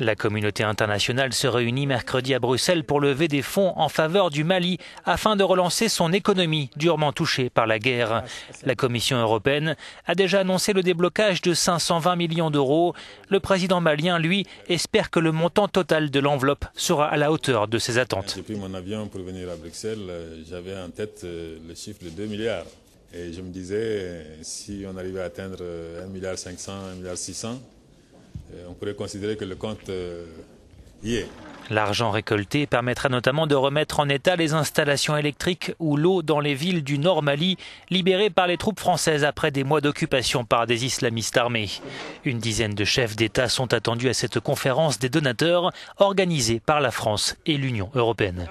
La communauté internationale se réunit mercredi à Bruxelles pour lever des fonds en faveur du Mali afin de relancer son économie durement touchée par la guerre. La Commission européenne a déjà annoncé le déblocage de 520 millions d'euros. Le président malien, lui, espère que le montant total de l'enveloppe sera à la hauteur de ses attentes. pris mon avion pour venir à Bruxelles, euh, j'avais en tête euh, le chiffre de 2 milliards. Et je me disais, euh, si on arrivait à atteindre 1,5 milliard, 1,6 milliard, euh, on pourrait considérer que le compte euh, y est. L'argent récolté permettra notamment de remettre en état les installations électriques ou l'eau dans les villes du Nord Mali, libérées par les troupes françaises après des mois d'occupation par des islamistes armés. Une dizaine de chefs d'État sont attendus à cette conférence des donateurs organisée par la France et l'Union européenne.